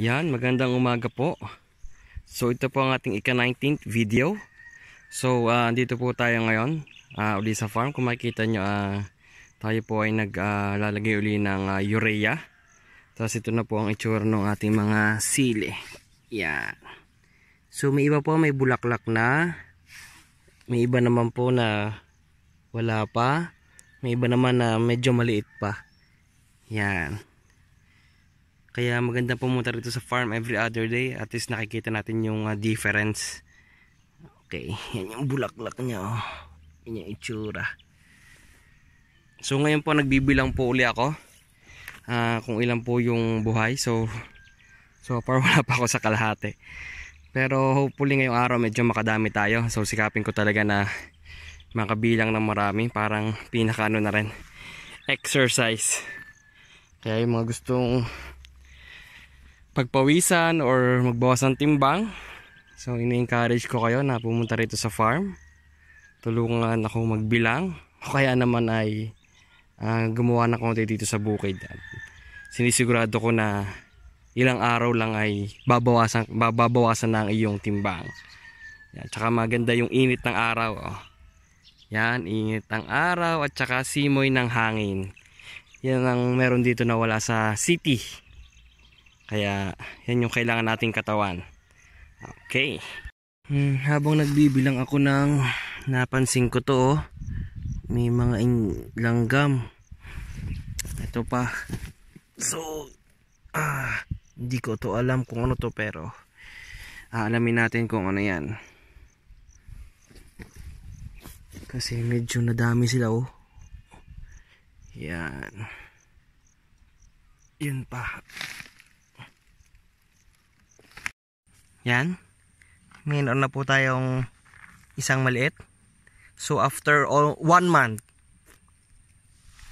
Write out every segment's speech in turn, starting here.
Yan, magandang umaga po. So ito po ang ating ika-19th video. So uh, dito po tayo ngayon uh, uli sa farm. Kung makikita nyo, uh, tayo po ay naglalagay uh, uli ng uh, urea. Tapos ito na po ang itsura ng ating mga sili. Yan. So may iba po may bulaklak na. May iba naman po na wala pa. May iba naman na medyo maliit pa. Yan. Kaya maganda pumunta rito sa farm every other day. At least nakikita natin yung uh, difference. Okay, yan yung bulaklak niya. Oh. Yan yung itsura. So ngayon po nagbibilang po uli ako. Uh, kung ilan po yung buhay. So So far wala pa ako sa kalahate. Pero hopefully ngayong araw medyo makadami tayo. So sikapin ko talaga na makabilang ng marami. Parang pinakaano na rin. Exercise. Kaya yung mga gustong pagpawisan or magbawas ng timbang. So ini-encourage ko kayo na pumunta rito sa farm. Tulungan ako magbilang o kaya naman ay uh, gumawa ng konti dito sa bukid. sinisigurado ko na ilang araw lang ay babawasan, babawasan na ang iyong timbang. Yan, tsaka maganda yung init ng araw. Oh. Yan, init ng araw at tsaka simoy ng hangin. Yan ang meron dito na wala sa city. Kaya yan yung kailangan nating katawan. Okay. Hmm, habang nagbibilang ako ng napansin ko to oh, may mga langgam. Ito pa. So, ah, hindi ko to alam kung ano to pero aalamin ah, natin kung ano yan. Kasi medyo nadami sila oh. Yan. Yun pa. Yan. Mayroon ano na po tayong isang maliit. So after all, one month.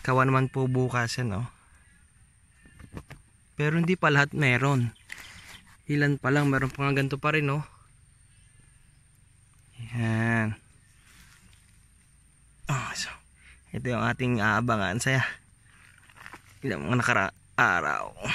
Kawan man po bukas yan Pero hindi pa lahat meron. Ilan pa lang meron pa nga ganito pa rin no. Yan. Oh, so, ito yung ating aabangan saya. Ilang mga nakara araw.